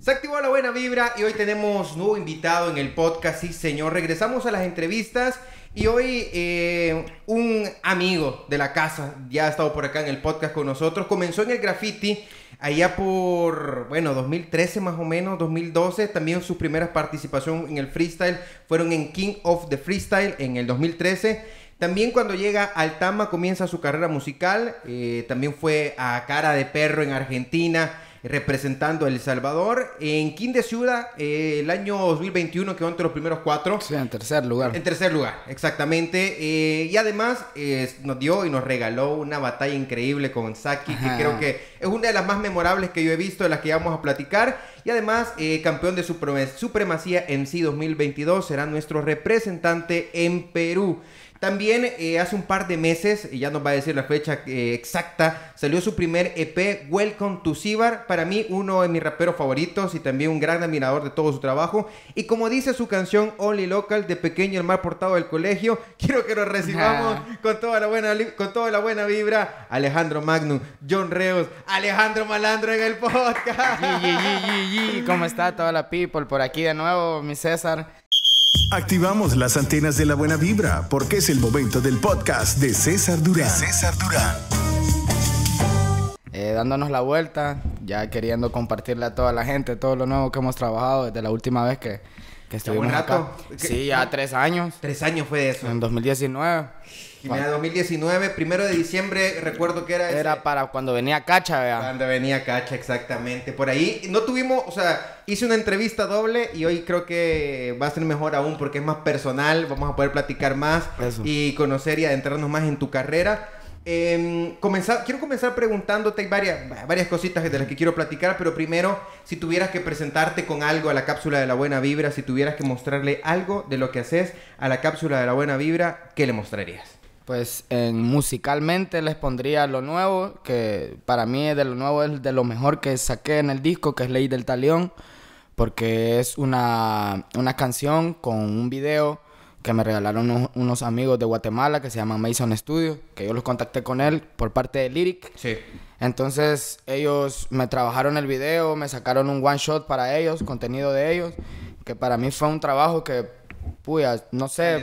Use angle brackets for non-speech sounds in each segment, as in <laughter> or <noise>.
Se activó la buena vibra y hoy tenemos nuevo invitado en el podcast, sí señor. Regresamos a las entrevistas y hoy eh, un amigo de la casa ya ha estado por acá en el podcast con nosotros. Comenzó en el graffiti allá por, bueno, 2013 más o menos, 2012. También sus primeras participación en el freestyle fueron en King of the Freestyle en el 2013. También cuando llega al Tama comienza su carrera musical. Eh, también fue a Cara de Perro en Argentina representando a El Salvador. En de Ciudad, eh, el año 2021 quedó entre los primeros cuatro. en tercer lugar. En tercer lugar, exactamente. Eh, y además nos dio y nos regaló una batalla increíble con Saki, que creo que es una de las más memorables que yo he visto, de las que vamos a platicar. Y además, eh, campeón de supremacía en sí 2022 será nuestro representante en Perú. También eh, hace un par de meses, y ya nos va a decir la fecha eh, exacta, salió su primer EP, Welcome to Cibar. Para mí, uno de mis raperos favoritos y también un gran admirador de todo su trabajo. Y como dice su canción Only Local, de pequeño el mal portado del colegio, <laughs> quiero que lo recibamos con, toda la buena, con toda la buena vibra. Alejandro Magnum, John Reos, Alejandro Malandro en el podcast. ¿Cómo está toda la people? Por aquí de nuevo, mi César. Activamos las antenas de la buena vibra porque es el momento del podcast de César Durán. César Durán. Eh, dándonos la vuelta, ya queriendo compartirle a toda la gente todo lo nuevo que hemos trabajado desde la última vez que, que rato. Sí, ya tres años. Tres años fue eso. En 2019. Y 2019, primero de diciembre, recuerdo que era... Era para cuando venía Cacha, vea. Cuando venía Cacha, exactamente. Por ahí no tuvimos, o sea, hice una entrevista doble y hoy creo que va a ser mejor aún porque es más personal, vamos a poder platicar más y conocer y adentrarnos más en tu carrera. Em, comenzar, quiero comenzar preguntándote varias, varias cositas de las que quiero platicar, pero primero, si tuvieras que presentarte con algo a la cápsula de la buena vibra, si tuvieras que mostrarle algo de lo que haces a la cápsula de la buena vibra, ¿qué le mostrarías? Pues musicalmente les pondría lo nuevo, que para mí de lo nuevo es de lo mejor que saqué en el disco, que es Ley del Talión, porque es una, una canción con un video que me regalaron unos, amigos de Guatemala que se llaman Mason Studio que yo los contacté con él por parte de Lyric. Sí. Entonces ellos me trabajaron el video, me sacaron un one shot para ellos, contenido de ellos, que para mí fue un trabajo que, puya, no sé,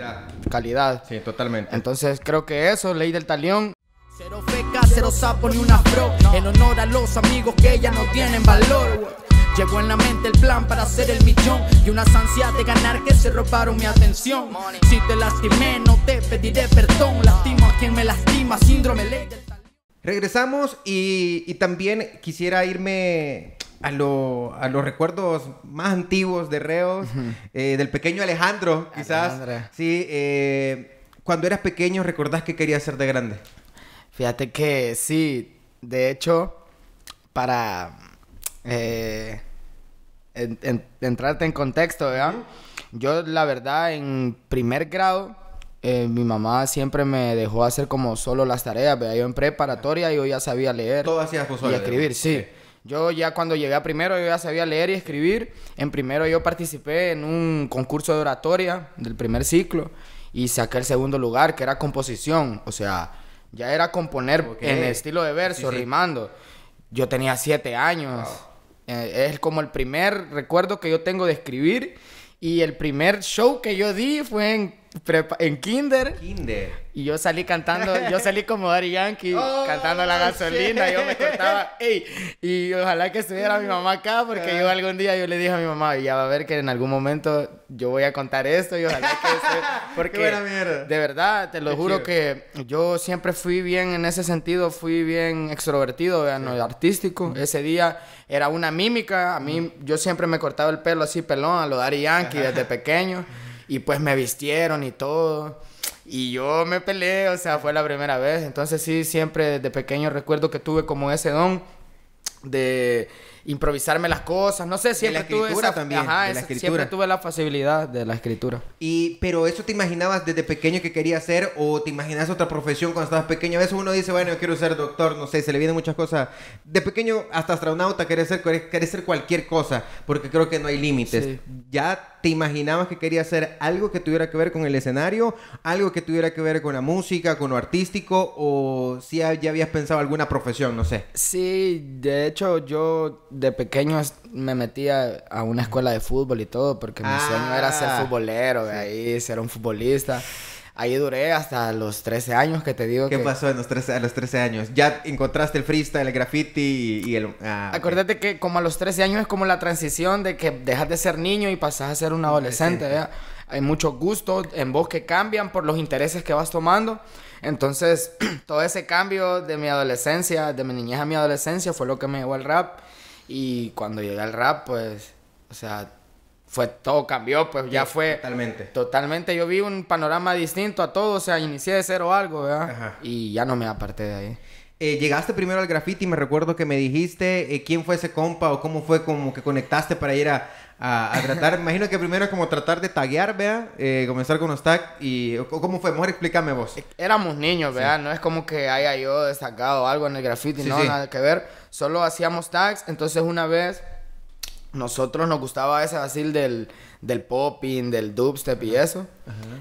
calidad. Sí, totalmente. Entonces creo que eso, Ley del Talión, Cero feca, cero sapo ni una pro. En honor a los amigos que ya no tienen valor. Llegó en la mente el plan para hacer el millón y unas ansias de ganar que se robaron mi atención. Si te lastimé, no te pediré perdón. Lastimo a quien me lastima, síndrome ley del Regresamos y, también quisiera irme a, los recuerdos más antiguos de Reos, eh, del pequeño Alejandro, quizás. Alejandra. Sí, eh, cuando eras pequeño, ¿recordás que querías ser de grande? Fíjate que sí, de hecho, para eh, entrarte en contexto, Yo, la verdad, en primer grado, eh, mi mamá siempre me dejó hacer como solo las tareas, Yo en preparatoria yo ya sabía leer. Todo Y escribir, sí. Yo ya cuando llegué a primero yo ya sabía leer y escribir. En primero yo participé en un concurso de oratoria del primer ciclo y saqué el segundo lugar, que era composición. O sea, ya era componer en estilo de verso, rimando. Yo tenía siete años. Eh, es como el primer recuerdo que yo tengo de escribir. Y el primer show que yo di fue en en kinder, Y yo salí cantando, yo salí como Daddy Yankee <laughs> oh, cantando la gasolina. Yo me cortaba, <laughs> Y ojalá que estuviera mi mamá acá, porque yo ah. algún día yo le dije a mi mamá, ya va a ver que en algún momento yo voy a contar esto y ojalá que <laughs> Porque de verdad, te lo juro que yo siempre fui bien en ese sentido, fui bien extrovertido, artístico. Ese día era una mímica. A mí, yo siempre me cortaba el pelo así pelón a lo Daddy Yankee desde pequeño. Y pues me vistieron y todo. Y yo me peleé, o sea, fue la primera vez. Entonces sí, siempre desde pequeño recuerdo que tuve como ese don de improvisarme las cosas, no sé, siempre tuve también, la tuve la facilidad de la escritura. Y pero eso te imaginabas desde pequeño que querías ser o te imaginabas otra profesión cuando estabas pequeño. A veces uno dice, bueno, yo quiero ser doctor, no sé, se le vienen muchas cosas. De pequeño hasta astronauta querés ser ser cualquier cosa, porque creo que no hay límites. Ya ¿te imaginabas que quería hacer algo que tuviera que ver con el escenario? ¿Algo que tuviera que ver con la música, con lo artístico? ¿O si ya, habías pensado alguna profesión? No sé. Sí, de hecho yo de pequeño me metía a una escuela de fútbol y todo porque mi sueño era ser ah. futbolero, de ahí ser un futbolista. Ahí duré hasta los 13 años que te digo. ¿Qué pasó en los 13, a los 13 años? ¿Ya encontraste el freestyle, el graffiti y, el... Ah, Acuérdate que como a los 13 años es como la transición de que dejas de ser niño y pasas a ser un adolescente. Hay muchos gustos en vos que cambian por los intereses que vas tomando. Entonces, <clears throat> todo ese cambio de mi adolescencia, de mi niñez a mi adolescencia, fue lo que me llevó al rap. Y cuando llegué al rap, pues, o sea, fue todo cambió, pues ya fue. Totalmente. Totalmente. Yo vi un panorama distinto a todo, o sea, inicié de cero algo, ¿verdad? Y ya no me aparté de ahí. Eh, llegaste primero al graffiti, me recuerdo que me dijiste eh, quién fue ese compa o cómo fue como que conectaste para ir a, a, tratar. <laughs> imagino que primero es como tratar de taggear, ¿verdad? Eh, comenzar con los tags y cómo fue. Mejor explícame vos. E, éramos niños, ¿verdad? no es como que haya yo destacado algo en el graffiti, no, nada que ver. Solo hacíamos tags, entonces una vez nosotros nos gustaba ese vacil del, del popping, del dubstep y eso.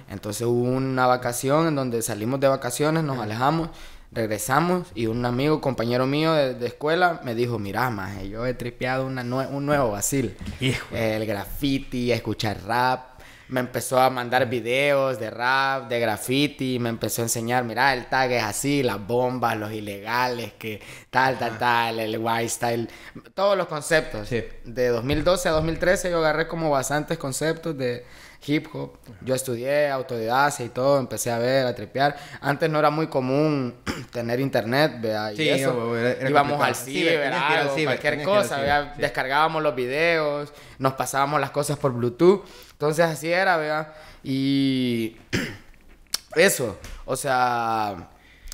Entonces hubo una vacación en donde salimos de vacaciones, nos alejamos, regresamos y un amigo, compañero mío de, escuela me dijo, mira, más, yo he tripeado un nuevo Basil. El graffiti, escuchar rap, me empezó a mandar videos de rap, de graffiti, me empezó a enseñar, mira, el tag es así, las bombas, los ilegales, que tal, tal, tal, el white style, todos los conceptos. De 2012 a 2013 yo agarré como bastantes conceptos de, hip hop. Yo estudié autodidacta y todo, empecé a ver, a tripear. Antes no era muy común <clears throat> tener internet, vea, y eso. Íbamos al ciber, algo, cualquier cosa, descargábamos los videos, nos pasábamos las cosas por Bluetooth. Entonces así era, vea, y <clears throat> eso, o sea,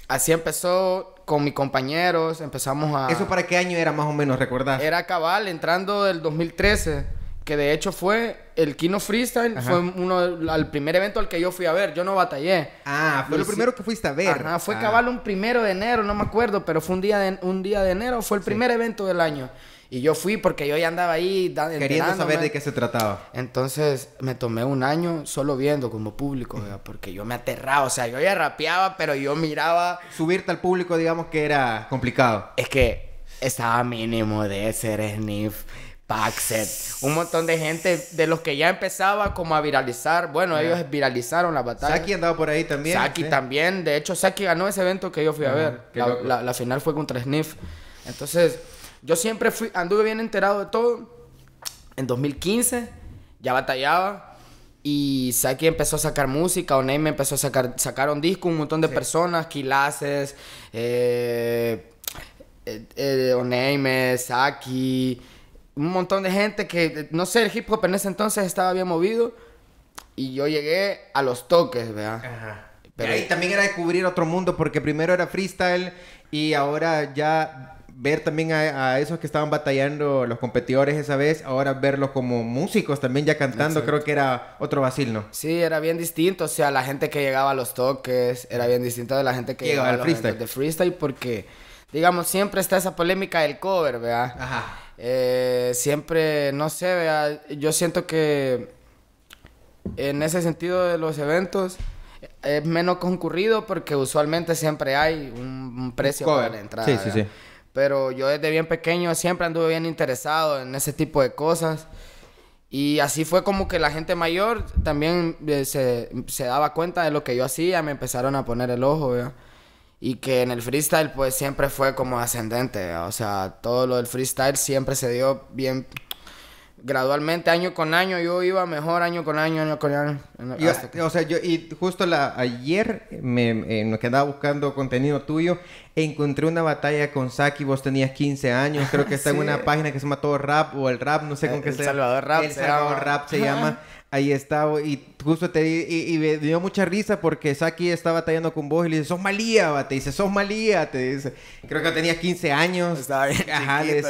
así empezó con mis compañeros, empezamos a... ¿Eso para qué año era más o menos, recordás? Era cabal, entrando del 2013 que de hecho fue el Kino Freestyle, fue uno al primer evento al que yo fui a ver, yo no batallé. Ah, fue lo primero que fuiste a ver. Ajá, fue ah. cabal un primero de enero, no me acuerdo, pero fue un día de, un día de enero, fue el primer evento del año. Y yo fui porque yo ya andaba ahí queriendo saber de qué se trataba. Entonces me tomé un año solo viendo como público, porque yo me aterraba, o sea, yo ya rapeaba, pero yo miraba subirte al público, digamos que era complicado. Es que estaba mínimo de ser sniff un montón de gente de los que ya empezaba como a viralizar. Bueno, ellos viralizaron la batalla. Saki andaba por ahí también. Saki también. De hecho, Saki ganó ese evento que yo fui a ver. La, final fue contra Sniff. Entonces, yo siempre fui, anduve bien enterado de todo. En 2015 ya batallaba. Y Saki empezó a sacar música, Oneime empezó a sacar, sacaron disco, un montón de personas, Quilaces, eh, eh, eh, Oneime, Saki, un montón de gente que, no sé, el hip hop en ese entonces estaba bien movido y yo llegué a los toques, ¿verdad? Ajá. Pero... Y ahí también era descubrir otro mundo porque primero era freestyle y ahora ya ver también a, esos que estaban batallando los competidores esa vez, ahora verlos como músicos también ya cantando, creo que era otro vacil, ¿no? Sí, era bien distinto, o sea, la gente que llegaba a los toques era bien distinta de la gente que llegaba, al de freestyle porque digamos, siempre está esa polémica del cover, ¿verdad? Ajá. Eh, siempre, no sé, ¿verdad? Yo siento que en ese sentido de los eventos eh, es menos concurrido porque usualmente siempre hay un, precio cover. para la entrada. Sí, sí, sí. Pero yo desde bien pequeño siempre anduve bien interesado en ese tipo de cosas. Y así fue como que la gente mayor también eh, se, se daba cuenta de lo que yo hacía, me empezaron a poner el ojo, ¿verdad? y que en el freestyle pues siempre fue como ascendente, o sea, todo lo del freestyle siempre se dio bien gradualmente, año con año, yo iba mejor año con año, año con año. O sea, yo, y justo la, ayer me, eh, quedaba buscando contenido tuyo, encontré una batalla con Saki, vos tenías 15 años, creo que está en <laughs> una página que se llama Todo Rap o el Rap, no sé eh, con qué se llama. El Salvador Rap. El Salvador Rap se llama. <laughs> Ahí estaba, y justo te y, y me dio mucha risa porque Saki estaba tallando con vos y le dice, sos malía, te dice, sos malía, te dice. Creo que tenías 15 años. Ajá, le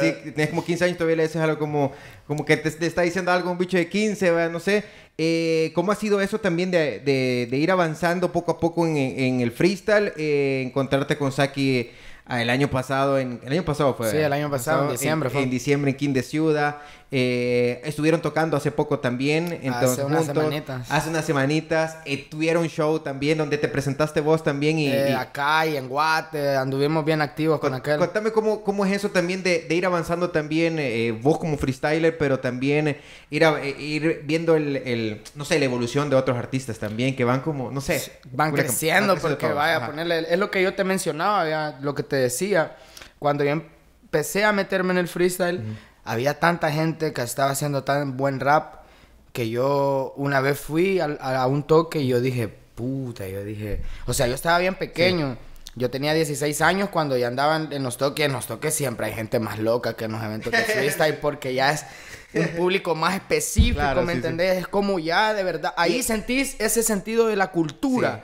como 15 años, todavía le dices algo como, como que te, está diciendo algo un bicho de 15, no sé. Eh, ¿Cómo ha sido eso también de, ir avanzando poco a poco en, en el freestyle? Eh, encontrarte con Saki Ah, el año pasado, en, el año pasado fue. Sí, el año pasado, en diciembre en, fue. En diciembre en King de Ciudad. Eh, estuvieron tocando hace poco también. Entonces, hace unas semanitas. Hace unas semanitas. Eh, tuvieron un show también donde te presentaste vos también. Eh, y, acá y en Guate, anduvimos bien activos con, aquel. cuéntame cómo, cómo es eso también de, ir avanzando también, vos como freestyler, pero también ir, ir viendo el, no sé, la evolución de otros artistas también, que van como, no sé. Van creciendo, porque vaya, a ponerle, es lo que yo te mencionaba, lo que te te decía, cuando yo empecé a meterme en el freestyle, había tanta gente que estaba haciendo tan buen rap que yo una vez fui a, un toque y yo dije, puta, yo dije, o sea, yo estaba bien pequeño. Yo tenía 16 años cuando ya andaban en los toques. En los toques siempre hay gente más loca que en los eventos de <laughs> freestyle porque ya es un público más específico, ¿me entendés? Es como ya de verdad. Ahí sentís ese sentido de la cultura.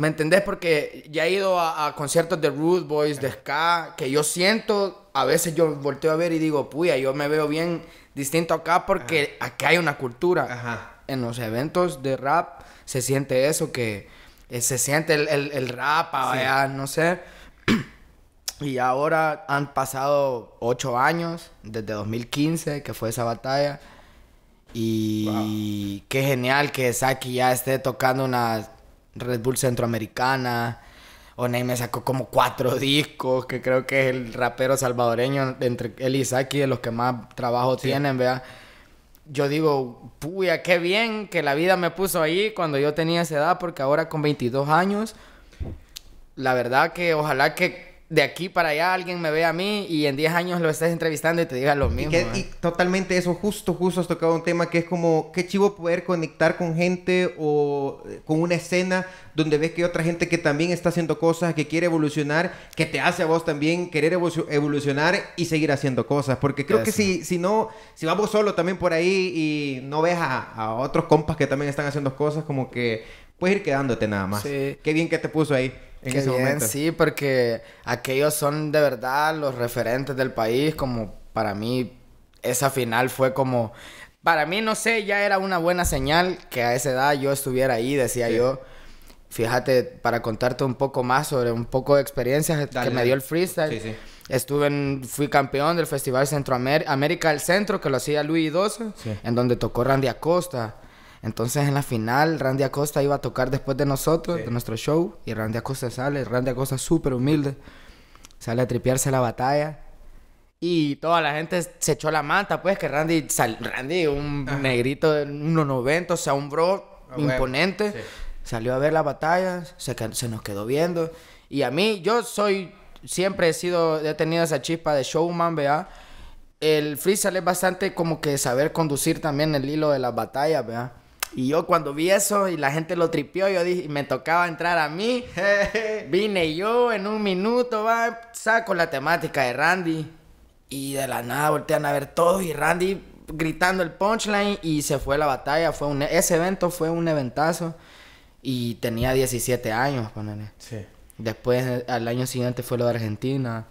¿Me entendés? Porque ya he ido a, conciertos de Rude Boys, de Ska, que yo siento, a veces yo volteo a ver y digo, puya, yo me veo bien distinto acá porque aquí acá hay una cultura. En los eventos de rap se siente eso, que eh, se siente el, el, el rap, allá, ah, no sé. <clears throat> y ahora han pasado ocho años, desde 2015, que fue esa batalla. Y qué genial que Saki ya esté tocando unas Red Bull Centroamericana. Oney me sacó como cuatro discos, que creo que es el rapero salvadoreño entre él y de los que más trabajo tienen, vea. Yo digo, puya, qué bien que la vida me puso ahí cuando yo tenía esa edad, porque ahora con 22 años, la verdad que ojalá que de aquí para allá alguien me ve a mí y en 10 años lo estás entrevistando y te diga lo mismo. ¿eh? Y, totalmente eso, justo, justo has tocado un tema que es como, qué chivo poder conectar con gente o eh, con una escena donde ves que otra gente que también está haciendo cosas, que quiere evolucionar, que te hace a vos también querer evolucionar y seguir haciendo cosas. Porque creo que si, si no, si vamos solo también por ahí y no ves a, a otros compas que también están haciendo cosas, como que puedes ir quedándote nada más. Sí. Qué bien que te puso ahí. En ese momento. sí, porque aquellos son de verdad los referentes del país, como para mí esa final fue como, para mí no sé, ya era una buena señal que a esa edad yo estuviera ahí, decía yo. Fíjate, para contarte un poco más sobre un poco de experiencias que me dio el freestyle. Estuve en, fui campeón del Festival Centroamérica, América del Centro, que lo hacía Luis 12, en donde tocó Randy Acosta. Entonces en la final Randy Acosta iba a tocar después de nosotros, de nuestro show, y Randy Acosta sale, Randy Acosta súper humilde, sale a tripearse la batalla. Y toda la gente se echó la manta, pues que Randy, sal, Randy un negrito de 1,90, o sea, un bro ah, imponente, salió a ver la batalla, se, nos quedó viendo. Y a mí, yo soy, siempre he sido, he tenido esa chispa de showman, vea el freestyle es bastante como que saber conducir también el hilo de la batalla, vea. Y yo cuando vi eso y la gente lo tripió, yo dije, y me tocaba entrar a mí. <laughs> Vine yo en un minuto, va, saco la temática de Randy. Y de la nada voltean a ver todo y Randy gritando el punchline y se fue la batalla. Fue un, ese evento fue un eventazo y tenía 17 años, ponele. Después, al año siguiente fue lo de Argentina.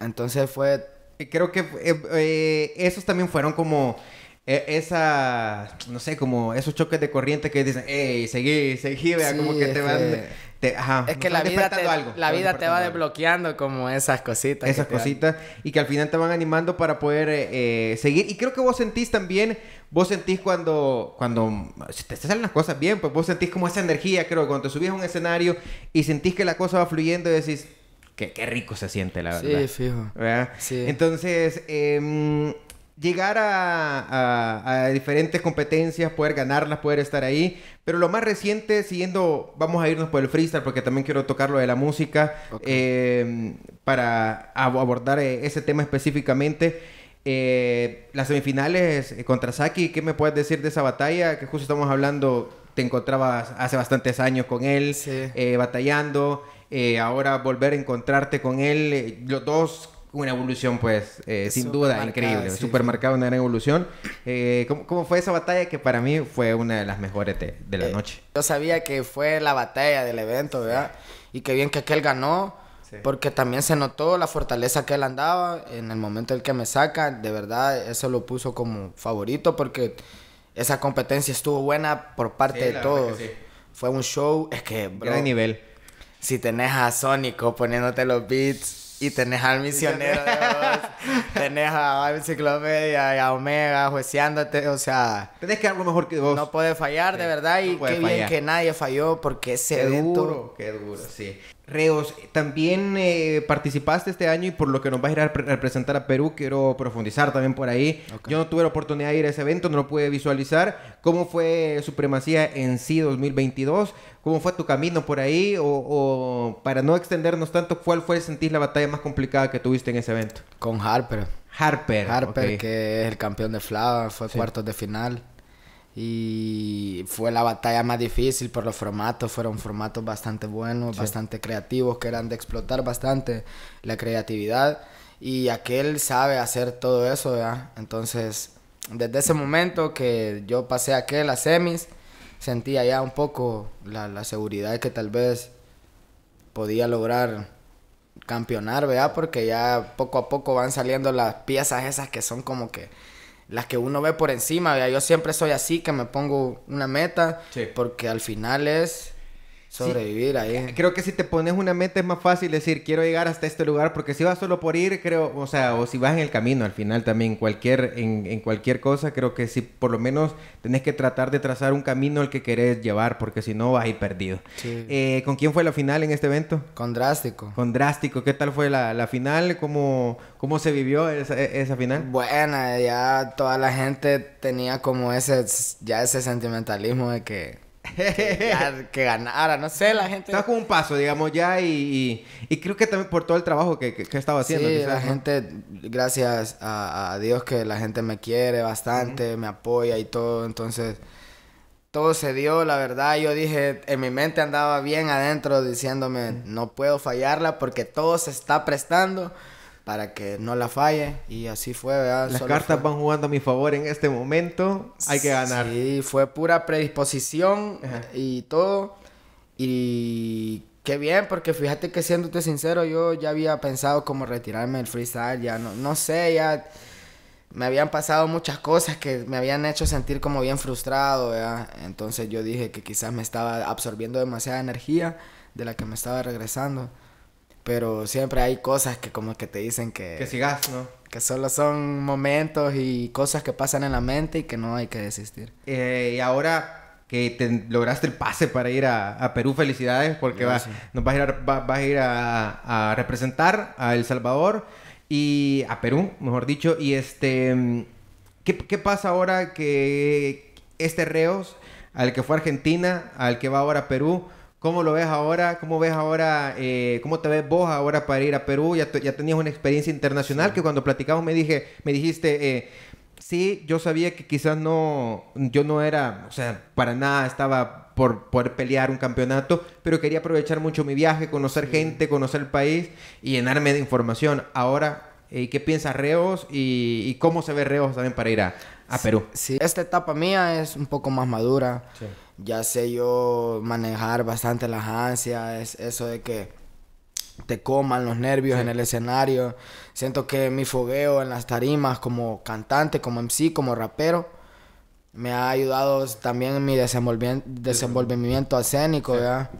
Entonces fue... Creo que eh, eh, esos también fueron como e, esa, no sé, como esos choques de corriente que dicen, hey, seguí, seguí, vea, como que te van... Te, es que la vida, te, va desbloqueando como esas cositas. Esas cositas y que al final te van animando para poder eh, eh, seguir. Y creo que vos sentís también, vos sentís cuando, cuando te salen las cosas bien, pues vos sentís como esa energía, creo, cuando te subís a un escenario y sentís que la cosa va fluyendo y decís, qué, qué rico se siente, la verdad. Sí, fijo. Entonces, eh, llegar a, diferentes competencias, poder ganarlas, poder estar ahí. Pero lo más reciente, siguiendo, vamos a irnos por el freestyle porque también quiero tocar lo de la música em, para abordar eh, ese tema específicamente. Eh, las semifinales eh, contra Saki, ¿qué me puedes decir de esa batalla? Que justo estamos hablando, te encontrabas hace bastantes años con él, batallando. ahora volver a encontrarte con él, los dos una evolución, pues, eh, sin duda, increíble. Supermercado, una gran evolución. Eh, ¿cómo, fue esa batalla que para mí fue una de las mejores de, la eh, noche? Yo sabía que fue la batalla del evento, ¿verdad? Y que bien que aquel ganó, porque también se notó la fortaleza que él andaba en el momento en el que me saca. De verdad, eso lo puso como favorito, porque esa competencia estuvo buena por parte de todos. Fue un show, es que. Bro, gran nivel. Si tenés a Sónico poniéndote los beats y tenés al misionero de vos, tenés a Enciclopedia y a Omega juiciándote. o sea... Tenés que algo mejor que vos. No puede fallar, de verdad, y qué bien que nadie falló porque ese qué evento... duro, qué duro, sí. Reos, también eh, participaste este año y por lo que nos vas a ir a representar a Perú, quiero profundizar también por ahí. Yo no tuve la oportunidad de ir a ese evento, no lo pude visualizar. ¿Cómo fue Supremacía en sí 2022? ¿Cómo fue tu camino por ahí? O, para no extendernos tanto, ¿cuál fue, sentir la batalla más complicada que tuviste en ese evento? Con Harper. Harper. Harper, que es el campeón de Flava, fue cuartos de final y fue la batalla más difícil por los formatos, fueron formatos bastante buenos, bastante creativos, que eran de explotar bastante la creatividad y aquel sabe hacer todo eso, ¿verdad? Entonces, desde ese momento que yo pasé aquel a semis, sentía ya un poco la, la seguridad que tal vez podía lograr campeonar, ¿verdad? Porque ya poco a poco van saliendo las piezas esas que son como que las que uno ve por encima. Yo siempre soy así, que me pongo una meta, porque al final es sobrevivir ahí. Eh, creo que si te pones una meta es más fácil decir, quiero llegar hasta este lugar, porque si vas solo por ir, creo, o sea, o si vas en el camino al final también, cualquier, en, cualquier cosa, creo que si por lo menos tenés que tratar de trazar un camino al que querés llevar, porque si no vas ahí perdido. Eh, ¿Con quién fue la final en este evento? Con Drástico. Con Drástico, ¿qué tal fue la, final? ¿Cómo, ¿Cómo se vivió esa, final? Buena, ya toda la gente tenía como ese, ya ese sentimentalismo de que <laughs> que, ganara, no sé, la gente. Estaba con un paso, digamos, ya y, y, creo que también por todo el trabajo que, que, estaba haciendo. la gente, gracias a, Dios que la gente me quiere bastante, me apoya y todo, entonces todo se dio, la verdad, yo dije, en mi mente andaba bien adentro diciéndome, no puedo fallarla porque todo se está prestando para que no la falle. Y así fue, ¿verdad? Las cartas van jugando a mi favor en este momento. Hay que ganar. Sí, fue pura predisposición y todo. Y qué bien, porque fíjate que siéndote sincero, yo ya había pensado como retirarme del freestyle. Ya no, no sé, ya me habían pasado muchas cosas que me habían hecho sentir como bien frustrado, Entonces yo dije que quizás me estaba absorbiendo demasiada energía de la que me estaba regresando. Pero siempre hay cosas que como que te dicen que... Que sigas, ¿no? Que solo son momentos y cosas que pasan en la mente y que no hay que desistir. Eh, y ahora que te lograste el pase para ir a, Perú. Felicidades, porque vas, nos vas a ir, a, ir a, representar a El Salvador y a Perú, mejor dicho. Y este, mm, ¿qué, qué pasa ahora que este Reos, al que fue a Argentina, al que va ahora a Perú, ¿Cómo lo ves ahora? ¿Cómo ves ahora? Eh, ¿Cómo te ves vos ahora para ir a Perú? Ya, ya tenías una experiencia internacional que cuando platicamos me dije, me dijiste, eh, sí, yo sabía que quizás no, yo no era, o sea, para nada estaba por poder pelear un campeonato, pero quería aprovechar mucho mi viaje, conocer gente, conocer el país y llenarme de información. Ahora ¿Y qué piensa Reos y, cómo se ve Reos también para ir a, a Perú? Sí, esta etapa mía es un poco más madura. Ya sé yo manejar bastante las ansias, eso de que te coman los nervios en el escenario. Siento que mi fogueo en las tarimas como cantante, como MC, como rapero, me ha ayudado también en mi desenvolvimiento escénico, ¿ya?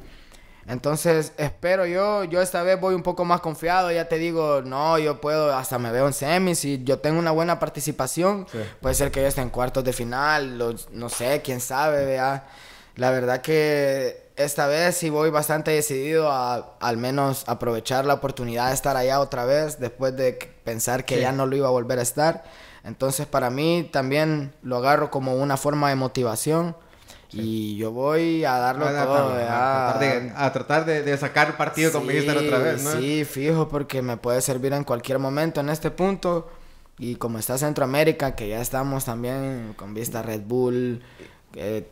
Entonces, espero yo, yo esta vez voy un poco más confiado, ya te digo, no, yo puedo, hasta me veo en semis, y yo tengo una buena participación, puede ser que yo esté en cuartos de final, no sé, quién sabe, vea. La verdad que esta vez sí voy bastante decidido a al menos aprovechar la oportunidad de estar allá otra vez, después de pensar que ya no lo iba a volver a estar. Entonces, para mí también lo agarro como una forma de motivación y yo voy a darlo a, todo. A, tratar, de, sacar partido con Mister otra vez, ¿no? Sí, fijo, porque me puede servir en cualquier momento en este punto. Y como está Centroamérica, que ya estamos también con vista Red Bull. Eh,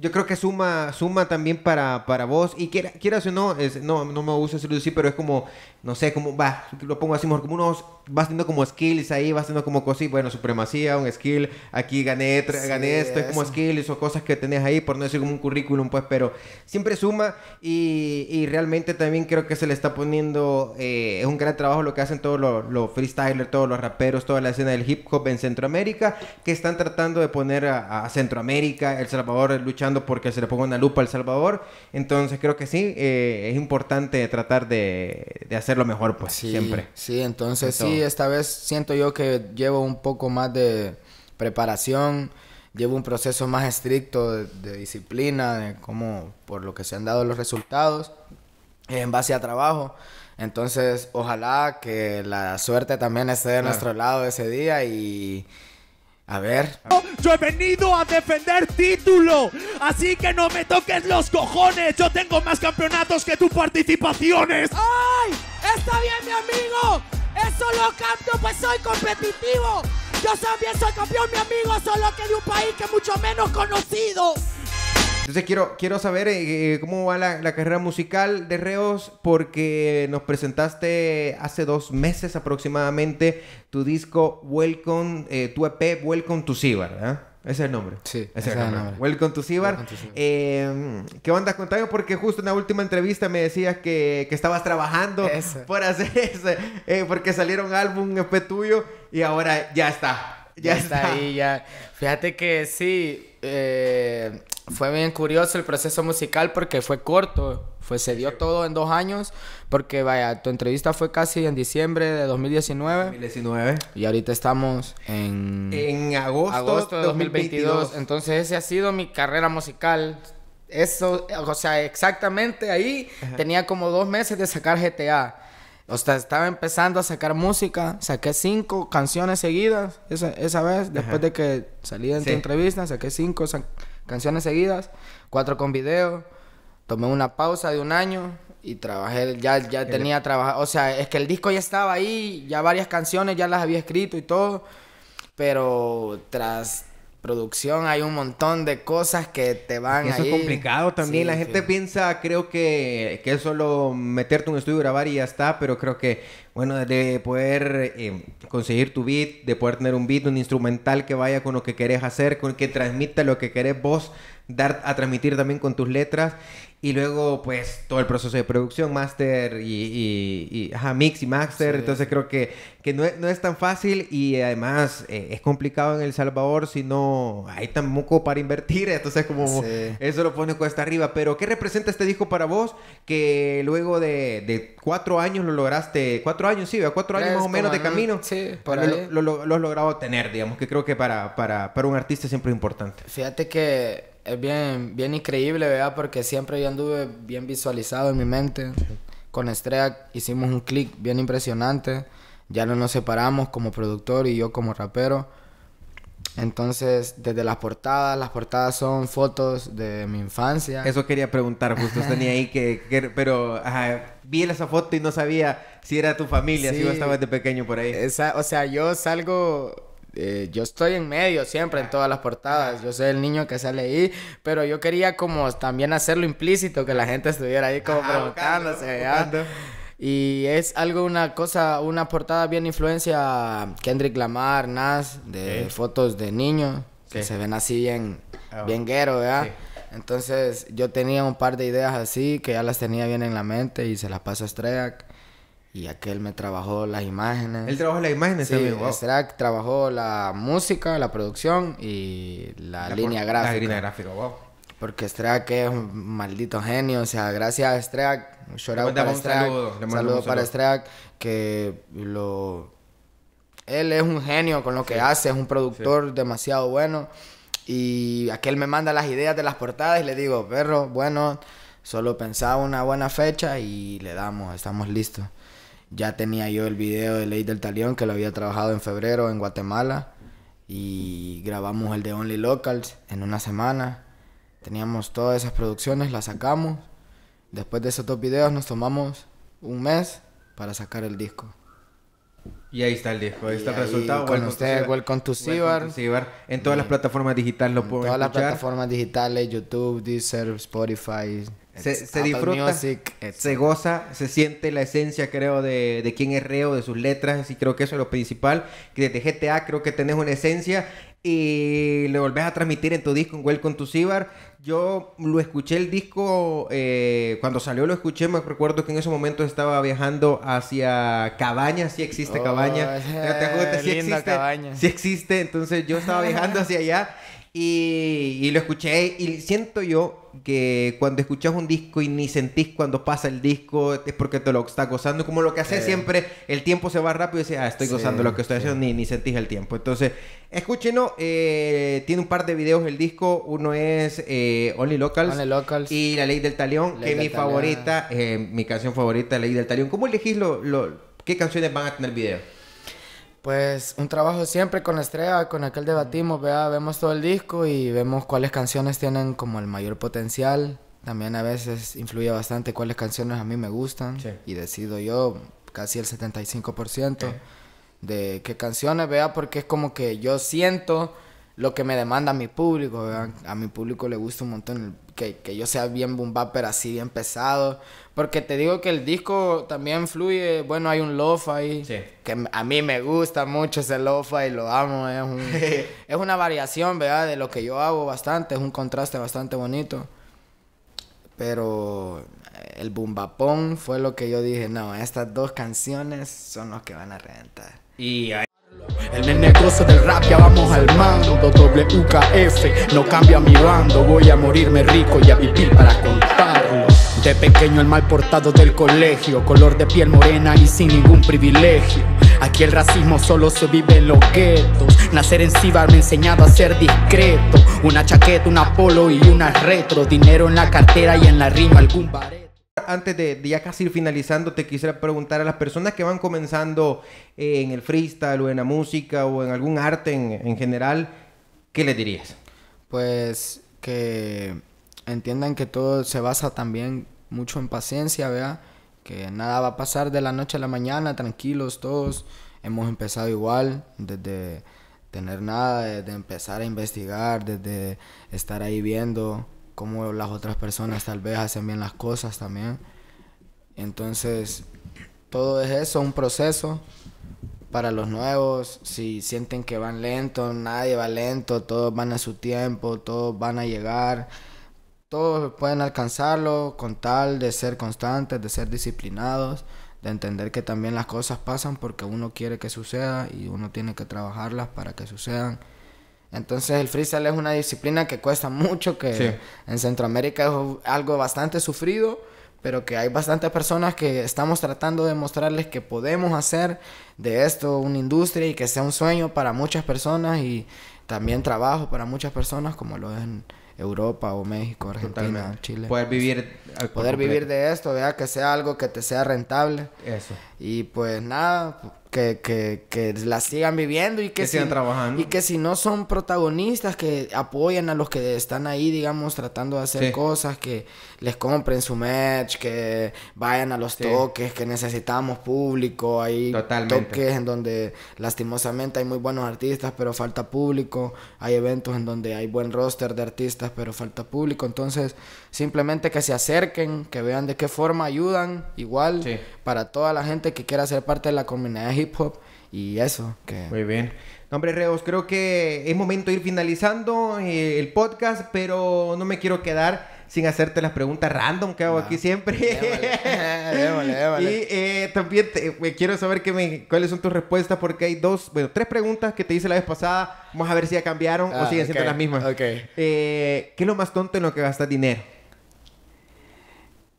yo creo que suma, suma también para, para vos. Y quieras o no, no, no me gusta decirlo así, pero es como no sé cómo va, lo pongo así mejor, como unos, vas teniendo como skills ahí, va haciendo como cosas, bueno, supremacía, un skill, aquí gané, gané esto, es como skills o cosas que tenés ahí, por no decir como un currículum, pues, pero siempre suma y, y realmente también creo que se le está poniendo, eh, es un gran trabajo lo que hacen todos los, los freestylers, todos los raperos, toda la escena del hip hop en Centroamérica, que están tratando de poner a, Centroamérica, El Salvador, luchando porque se le ponga una lupa al Salvador, entonces creo que sí, eh, es importante tratar de, de hacer lo mejor, pues, siempre. Sí, entonces sí, esta vez siento yo que llevo un poco más de preparación, llevo un proceso más estricto de, disciplina, de cómo, por lo que se han dado los resultados, en base a trabajo. Entonces, ojalá que la suerte también esté de nuestro lado ese día y a ver. Yo he venido a defender título. Así que no me toques los cojones. Yo tengo más campeonatos que tus participaciones. ¡Ay! Está bien, mi amigo. Eso lo canto, pues soy competitivo. Yo también soy campeón, mi amigo, solo que de un país que mucho menos conocido. Entonces quiero, quiero saber eh, eh, cómo va la, carrera musical de Reos, porque nos presentaste hace dos meses aproximadamente tu disco Welcome, eh, tu EP Welcome to Sibar, ¿verdad? Ese es el nombre. Sí. Ese es el nombre. Welcome to Cibar. Eh, ¿Qué onda contigo? Porque justo en la última entrevista me decías que, estabas trabajando <laughs> por hacer ese, porque salieron álbum EP tuyo y ahora ya está. Ya, ya está. ahí, ya. Fíjate que sí, eh, fue bien curioso el proceso musical porque fue corto, fue, se dio todo en dos años, porque vaya, tu entrevista fue casi en diciembre de 2019. 2019. Y ahorita estamos en... En agosto, de 2022. Entonces esa ha sido mi carrera musical. Eso, o sea, exactamente ahí tenía como dos meses de sacar GTA. O sea, estaba empezando a sacar música, saqué cinco canciones seguidas esa, vez, después de que salí de entrevista, saqué cinco canciones seguidas, cuatro con video, tomé una pausa de un año y trabajé, ya, ya tenía trabajo, o sea, es que el disco ya estaba ahí, ya varias canciones, ya las había escrito y todo, pero tras producción, hay un montón de cosas que te van Eso es complicado también. la gente piensa, creo que, que es solo meterte un estudio, grabar y ya está, pero creo que, bueno, de poder eh, conseguir tu beat, de poder tener un beat, un instrumental que vaya con lo que querés hacer, con que transmita lo que querés vos dar a transmitir también con tus letras y luego, pues, todo el proceso de producción, master y, y, ajá, mix y master. Entonces creo que, que no, es, tan fácil y además eh, es complicado en El Salvador si no hay tampoco para invertir. Entonces como eso lo pone cuesta arriba. Pero ¿qué representa este disco para vos? Que luego de, cuatro años lo lograste, cuatro años, sí, cuatro años más o menos de camino. Sí, para lo, Lo, has logrado tener, digamos, que creo que para, para, para un artista siempre es importante. Fíjate que es bien, bien increíble, ¿verdad? Porque siempre yo anduve bien visualizado en mi mente. Con Estrella hicimos un clic bien impresionante. Ya no nos separamos como productor y yo como rapero. Entonces, desde las portadas, las portadas son fotos de mi infancia. Eso quería preguntar, justo tenía ahí que, pero vi esa foto y no sabía si era tu familia, si yo estabas de pequeño por ahí. o sea, yo salgo eh, yo estoy en medio siempre en todas las portadas, yo soy el niño que sale ahí, pero yo quería como también hacerlo implícito, que la gente estuviera ahí como preguntándose. Y es algo, una cosa, una portada bien influencia Kendrick Lamar, Nas, de fotos de niños, que se ven así bien, ah, bien guero, ¿verdad? Entonces yo tenía un par de ideas así, que ya las tenía bien en la mente y se las paso a Streak. Y aquel me trabajó las imágenes. Él trabajó las imágenes sí, también, Strack trabajó la música, la producción y la, línea gráfica. La línea gráfica, wow. Porque Strack es un maldito genio. O sea, gracias a Strack. Un shout out para Saludo, saludo, para Strack. Que lo. Él es un genio con lo que hace. Es un productor demasiado bueno. Y aquel me manda las ideas de las portadas y le digo, perro, bueno, solo pensaba una buena fecha y le damos, estamos listos. Ya tenía yo el video de Ley del Talión que lo había trabajado en febrero en Guatemala y grabamos el de Only Locals en una semana. Teníamos todas esas producciones, las sacamos. Después de esos dos videos nos tomamos un mes para sacar el disco. Y ahí está el disco, ahí está el resultado. Con ustedes, Welcome to Cibar. En todas las plataformas digitales lo pueden En todas las plataformas digitales, YouTube, Deezer, Spotify, se, disfruta, se goza, se siente la esencia, creo, de, de quién es Reo, de sus letras, y creo que eso es lo principal. Que desde GTA creo que tenés una esencia y lo volvés a transmitir en tu disco, en Welcome to Cibar. Yo lo escuché el disco, eh, cuando salió lo escuché, me recuerdo que en ese momento estaba viajando hacia Cabaña, si oh, existe Cabaña. te si existe, sí existe, entonces yo estaba viajando hacia allá <laughs> Y, lo escuché y siento yo que cuando escuchas un disco y ni sentís cuando pasa el disco es porque te lo está gozando. Como lo que haces siempre, el tiempo se va rápido y dices, ah, estoy gozando lo que estoy haciendo, ni, ni sentís el tiempo. Entonces, escúchenlo. Eh, tiene un par de videos el disco. Uno es eh, Only, Locals, y La Ley del Talión, que es mi favorita, eh, mi canción favorita, La Ley del Talión. ¿Cómo elegís qué canciones van a tener video? Pues un trabajo siempre con la estrella, con aquel debatimos, ¿vea? vemos todo el disco y vemos cuáles canciones tienen como el mayor potencial. También a veces influye bastante cuáles canciones a mí me gustan y decido yo casi el 75% de qué canciones, vea, porque es como que yo siento lo que me demanda mi público. A mi público le gusta un montón que, yo sea bien boom pero así bien pesado. Porque te digo que el disco también fluye. Bueno, hay un lofa ahí. Que a mí me gusta mucho ese lofa y lo amo. Es, <laughs> es una variación, ¿verdad? De lo que yo hago bastante. Es un contraste bastante bonito. Pero el bumbapón fue lo que yo dije. No, estas dos canciones son las que van a reventar el negocio del rap ya vamos al mando WKF, no cambia mi bando Voy a morirme rico y a vivir para contarlo De pequeño el mal portado del colegio Color de piel morena y sin ningún privilegio Aquí el racismo solo se vive en los guetos. Nacer en Sibar me ha enseñado a ser discreto. Una chaqueta, una polo y una retro. Dinero en la cartera y en la rima algún antes de, ya casi ir finalizando, te quisiera preguntar a las personas que van comenzando eh, en el freestyle o en la música o en algún arte en, general, ¿qué les dirías? Pues que entiendan que todo se basa también mucho en paciencia, vea Que nada va a pasar de la noche a la mañana, tranquilos todos. Hemos empezado igual, desde tener nada, desde empezar a investigar, desde estar ahí viendo ...como las otras personas tal vez hacen bien las cosas también. Entonces, todo es eso, un proceso para los nuevos. Si sienten que van lento, nadie va lento, todos van a su tiempo, todos van a llegar. Todos pueden alcanzarlo con tal de ser constantes, de ser disciplinados, de entender que también las cosas pasan porque uno quiere que suceda y uno tiene que trabajarlas para que sucedan. Entonces el freestyle es una disciplina que cuesta mucho, que en Centroamérica es algo bastante sufrido, pero que hay bastantes personas que estamos tratando de mostrarles que podemos hacer de esto una industria y que sea un sueño para muchas personas y también trabajo para muchas personas como lo es en Europa o México, Argentina, Chile. Poder vivir eh, poder vivir de esto, vea que sea algo que te sea rentable. Eso. Y pues nada, que, que, sigan viviendo y que, sigan trabajando. Y que si no son protagonistas, que apoyen a los que están ahí, digamos, tratando de hacer cosas, que les compren su match... que vayan a los toques, que necesitamos público. Hay Totalmente. toques en donde lastimosamente hay muy buenos artistas, pero falta público. Hay eventos en donde hay buen roster de artistas, pero falta público. Entonces, simplemente que se acerquen, que vean de qué forma ayudan, igual, para toda la gente que quiera ser parte de la comunidad y eso. Muy bien. hombre, Reos, creo que es momento de ir finalizando eh, el podcast, pero no me quiero quedar sin hacerte las preguntas random que hago ah, aquí siempre. <laughs> <laughs> Y eh, también quiero saber que me, cuáles son tus respuestas porque hay dos, bueno, tres preguntas que te hice la vez pasada. Vamos a ver si ya cambiaron o ah, siguen siendo las mismas. Eh, ¿Qué es lo más tonto en lo que gastas dinero?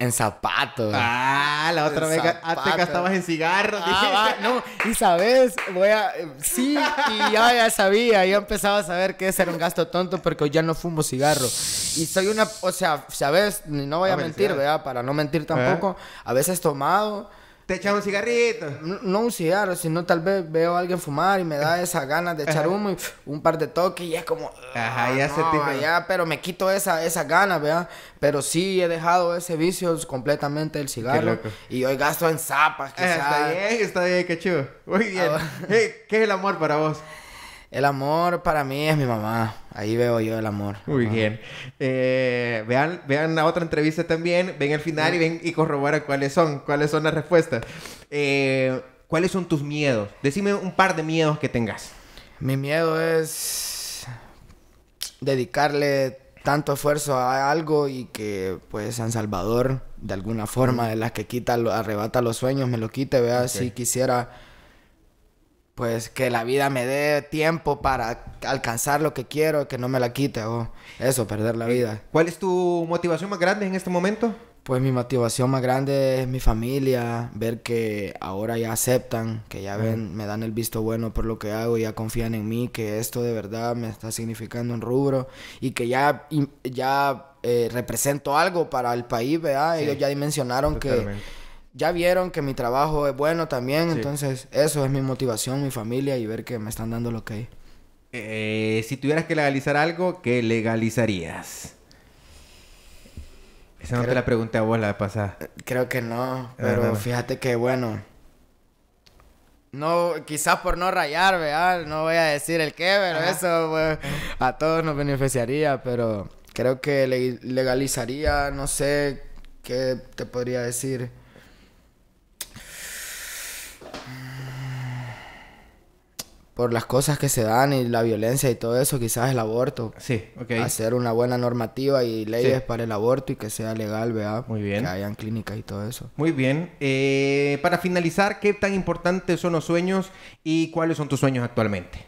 En zapatos. Ah, la otra vez hasta ah, gastabas en cigarros. Ah, no. Y sabes, voy a. Eh, sí, y ya, sabía. Ya empezaba a saber que ese era un gasto tonto porque ya no fumo cigarro. Y soy una. O sea, sabes, no voy a, ah, mentir, ¿verdad? Para no mentir eh. tampoco. A veces tomado te echas un cigarrito. No, un cigarro, sino tal vez veo a alguien fumar y me da esa ganas de echar humo y un par de toques y es como. Ajá, ah, ya se te... ya, pero me quito esa, esa gana, ¿verdad? Pero sí he dejado ese vicio completamente el cigarro. Y hoy gasto en zapas, quizás. Ah, está bien, está bien, qué chido. Muy bien. Ah, ¿Qué es el amor para vos? El amor para mí es mi mamá. Ahí veo yo el amor. Muy bien. Eh, vean, vean la otra entrevista también, ven al final y ven y corroboran cuáles son, cuáles son las respuestas. Eh, ¿Cuáles son tus miedos? Decime un par de miedos que tengas. Mi miedo es dedicarle tanto esfuerzo a algo y que pues San Salvador de alguna forma de las que quita arrebata los sueños me lo quite, vea si quisiera pues que la vida me dé tiempo para alcanzar lo que quiero, que no me la quite o eso, perder la vida. ¿Cuál es tu motivación más grande en este momento? Pues mi motivación más grande es mi familia, ver que ahora ya aceptan, que ya ven, me dan el visto bueno por lo que hago, ya confían en mí, que esto de verdad me está significando un rubro y que ya, ya eh, represento algo para el país, ¿verdad? Ellos ya dimensionaron que ya vieron que mi trabajo es bueno también, entonces eso es mi motivación, mi familia y ver que me están dando lo que hay. Eh, si tuvieras que legalizar algo, ¿qué legalizarías? Esa no te la pregunté a vos la de pasada. Eh, creo que no, ah, pero fíjate que bueno. No, quizás por no rayar, ¿verdad? No voy a decir el qué, pero eso pues, a todos nos beneficiaría, pero creo que legalizaría, no sé qué te podría decir por las cosas que se dan y la violencia y todo eso, quizás el aborto. Sí, ok. Hacer una buena normativa y leyes para el aborto y que sea legal, vea Muy bien. Que hayan clínicas y todo eso. Muy bien. Eh, para finalizar, ¿qué tan importantes son los sueños y cuáles son tus sueños actualmente?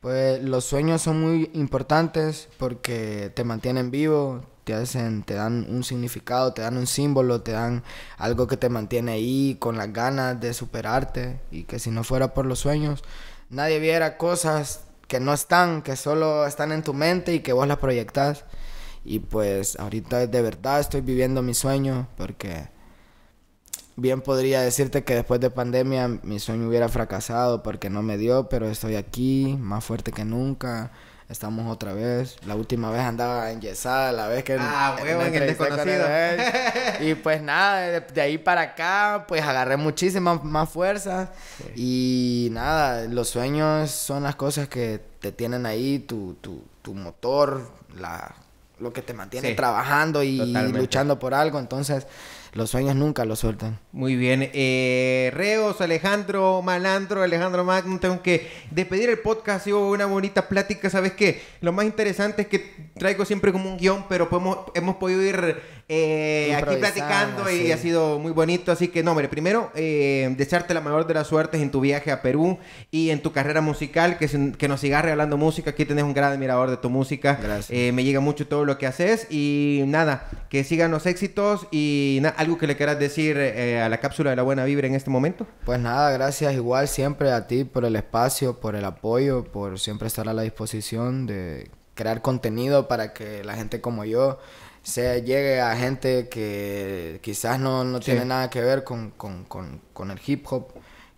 Pues los sueños son muy importantes porque te mantienen vivo, te hacen, te dan un significado, te dan un símbolo, te dan algo que te mantiene ahí con las ganas de superarte y que si no fuera por los sueños nadie viera cosas que no están, que solo están en tu mente y que vos las proyectás. Y pues ahorita de verdad estoy viviendo mi sueño porque bien podría decirte que después de pandemia mi sueño hubiera fracasado porque no me dio, pero estoy aquí más fuerte que nunca. Estamos otra vez. La última vez andaba en Yesada, la vez que. Ah, en el desconocido. <laughs> y pues nada, de, ahí para acá, pues agarré muchísima más fuerzas. Y nada, los sueños son las cosas que te tienen ahí, tu, tu, tu motor, la, lo que te mantiene trabajando y luchando por algo. Entonces los sueños nunca los sueltan. Muy bien. Eh, Reos, Alejandro Malandro, Alejandro Magnum, tengo que despedir el podcast. Ha sido una bonita plática. Sabes qué? lo más interesante es que traigo siempre como un guión, pero podemos, hemos podido ir eh, aquí platicando y ha sido muy bonito. Así que, no, hombre, primero, eh, desearte la mayor de las suertes en tu viaje a Perú y en tu carrera musical, que, que nos sigas regalando música. Aquí tenés un gran admirador de tu música. Gracias. Eh, me llega mucho todo lo que haces y nada, que sigan los éxitos y nada ¿Algo que le quieras decir eh, a la cápsula de la buena vibra en este momento? Pues nada, gracias igual siempre a ti por el espacio, por el apoyo, por siempre estar a la disposición de crear contenido para que la gente como yo se llegue a gente que quizás no, tiene nada que ver con el hip hop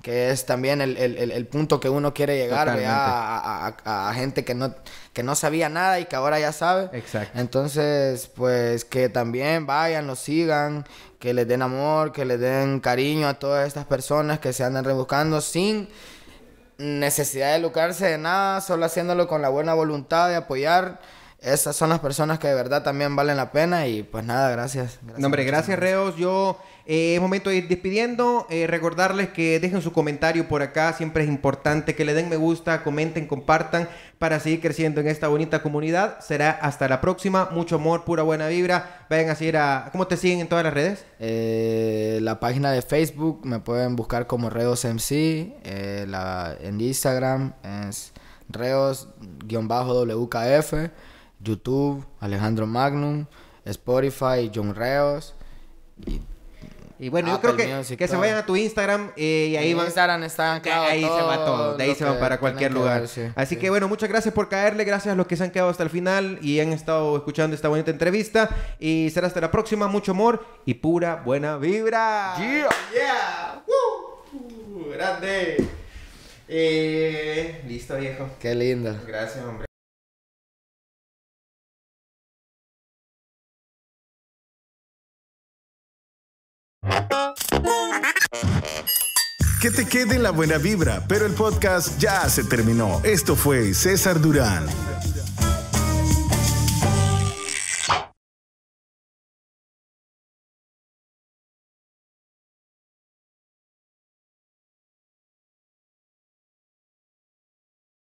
que es también el, punto que uno quiere llegar a, a, gente que no, que no sabía nada y que ahora ya sabe. Exacto. Entonces, pues que también vayan, lo sigan, que les den amor, que les den cariño a todas estas personas que se andan rebuscando sin necesidad de lucrarse de nada, solo haciéndolo con la buena voluntad de apoyar. Esas son las personas que de verdad también valen la pena y pues nada, gracias. gracias hombre, gracias Reos. Yo eh, es momento de ir despidiendo. Eh, recordarles que dejen su comentario por acá. Siempre es importante que le den me gusta, comenten, compartan para seguir creciendo en esta bonita comunidad. Será hasta la próxima. Mucho amor, pura buena vibra. Vayan a seguir a. ¿Cómo te siguen en todas las redes? Eh, la página de Facebook me pueden buscar como Reos MC. La, en Instagram es Reos-WKF. YouTube, Alejandro Magnum. Spotify, John Reos. Y y bueno, yo ah, creo que, que se vayan a tu Instagram eh, y ahí van. Ahí se va todo, de ahí se van para cualquier lugar. Así que bueno, muchas gracias por caerle, gracias a los que se han quedado hasta el final y han estado escuchando esta bonita entrevista. Y será hasta la próxima, mucho amor y pura buena vibra. Yeah, grande. Eh, listo, viejo. Qué lindo. Gracias, hombre. Que te quede en la buena vibra, pero el podcast ya se terminó. Esto fue César Durán.